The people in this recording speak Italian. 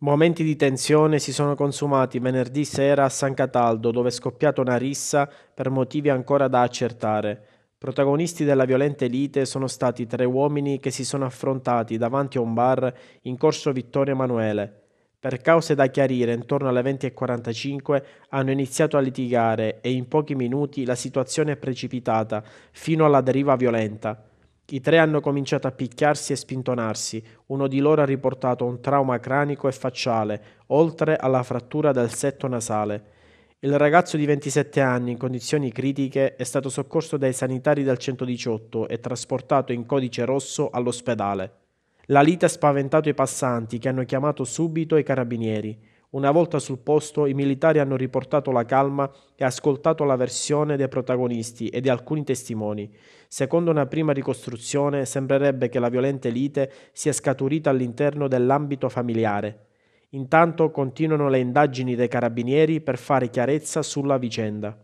Momenti di tensione si sono consumati venerdì sera a San Cataldo, dove è scoppiata una rissa per motivi ancora da accertare. Protagonisti della violente lite sono stati tre uomini che si sono affrontati davanti a un bar in corso Vittorio Emanuele. Per cause da chiarire, intorno alle 20.45 hanno iniziato a litigare e in pochi minuti la situazione è precipitata fino alla deriva violenta. I tre hanno cominciato a picchiarsi e spintonarsi, uno di loro ha riportato un trauma cranico e facciale, oltre alla frattura del setto nasale. Il ragazzo di 27 anni in condizioni critiche è stato soccorso dai sanitari del 118 e trasportato in codice rosso all'ospedale. La lite ha spaventato i passanti che hanno chiamato subito i carabinieri. Una volta sul posto, i militari hanno riportato la calma e ascoltato la versione dei protagonisti e di alcuni testimoni. Secondo una prima ricostruzione, sembrerebbe che la violenta lite sia scaturita all'interno dell'ambito familiare. Intanto continuano le indagini dei carabinieri per fare chiarezza sulla vicenda.